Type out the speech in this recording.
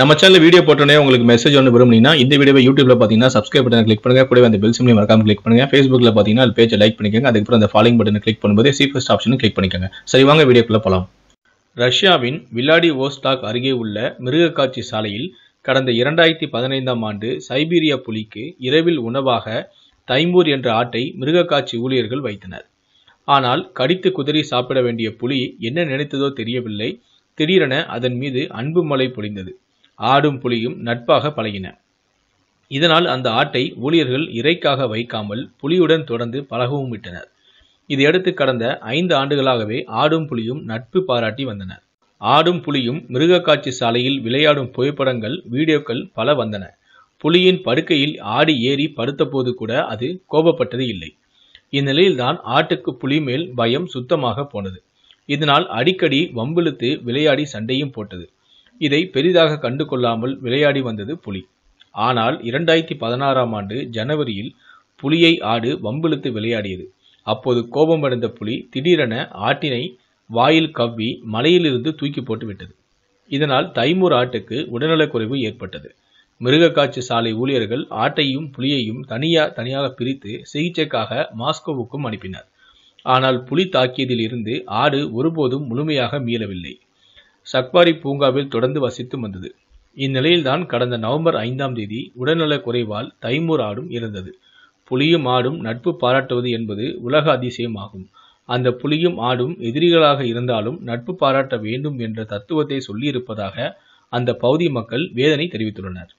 நம்ம channel video போட்டோன்னே உங்களுக்கு மெசேஜ் ஒன்று விரும்புனீங்கன்னா இந்த வீடியோ யூடியூப்ல பார்த்தீங்கன்னா சப்ஸ்கிரைப் பண்ணி கிளிக் பண்ணுங்க கூட அந்த பெல் சிம்லி மறக்காம கிளிக் பண்ணுங்க ஃபேஸ்புக்கில் பார்த்தீங்கன்னா அது பேஜை லைக் பண்ணிக்கோங்க அதுக்கப்புறம் அந்த ஃபாலோயிங் பட்டன் கிளிக் பண்ணும்போது சீஃபஸ்ட் ஆப்ஷனும் கிளிக் பண்ணிக்கோங்க சரி வாங்க வீடியோக்குள்ள போகலாம் ரஷ்யாவின் வில்லாடி ஓஸ்டாக் அருகே உள்ள மிருகக்காட்சி சாலையில் கடந்த இரண்டாயிரத்தி பதினைந்தாம் ஆண்டு சைபீரிய புலிக்கு இரவில் உணவாக தைம்பூர் என்ற ஆட்டை மிருகக்காட்சி ஊழியர்கள் வைத்தனர் ஆனால் கடித்து குதிரை சாப்பிட வேண்டிய புலி என்ன நினைத்ததோ தெரியவில்லை திடீரென அதன் மீது அன்பு மழை பொழிந்தது ஆடும் புலியும் நட்பாக பழகின இதனால் அந்த ஆட்டை ஊழியர்கள் இறைக்காக வைக்காமல் புலியுடன் தொடர்ந்து பழகவும் விட்டனர் இதையடுத்து கடந்த ஐந்து ஆண்டுகளாகவே ஆடும் புலியும் நட்பு பாராட்டி வந்தன ஆடும் புலியும் மிருகக்காட்சி சாலையில் விளையாடும் புகைப்படங்கள் வீடியோக்கள் பல வந்தன புலியின் படுக்கையில் ஆடி ஏறி படுத்தபோது கூட அது கோபப்பட்டது இல்லை இந்நிலையில்தான் ஆட்டுக்கு புலி மேல் பயம் சுத்தமாக போனது இதனால் அடிக்கடி வம்பிழுத்து விளையாடி சண்டையும் போட்டது இதை பெரிதாக கண்டு கொள்ளாமல் விளையாடி வந்தது புலி ஆனால் இரண்டாயிரத்தி பதினாறாம் ஆண்டு ஜனவரியில் புலியை ஆடு வம்பிழுத்து விளையாடியது அப்போது கோபமடைந்த புலி திடீரென ஆட்டினை வாயில் கவ்வி மலையிலிருந்து தூக்கி போட்டு விட்டது இதனால் தைமூர் ஆட்டுக்கு உடல்நலக் குறைவு ஏற்பட்டது மிருகக்காட்சி சாலை ஊழியர்கள் ஆட்டையும் புலியையும் தனியா தனியாக பிரித்து சிகிச்சைக்காக மாஸ்கோவுக்கும் அனுப்பினர் ஆனால் புலி தாக்கியதில் இருந்து ஆடு ஒருபோதும் முழுமையாக மீளவில்லை சக்வாரி பூங்காவில் தொடர்ந்து வசித்து வந்தது இந்நிலையில்தான் கடந்த நவம்பர் ஐந்தாம் தேதி உடல்நலக் குறைவால் தைமூர் ஆடும் இருந்தது புலியும் ஆடும் நட்பு பாராட்டுவது என்பது உலக அதிசயமாகும் அந்த புலியும் ஆடும் எதிரிகளாக இருந்தாலும் நட்பு பாராட்ட வேண்டும் என்ற தத்துவத்தை சொல்லியிருப்பதாக அந்த பகுதி மக்கள் வேதனை தெரிவித்துள்ளனர்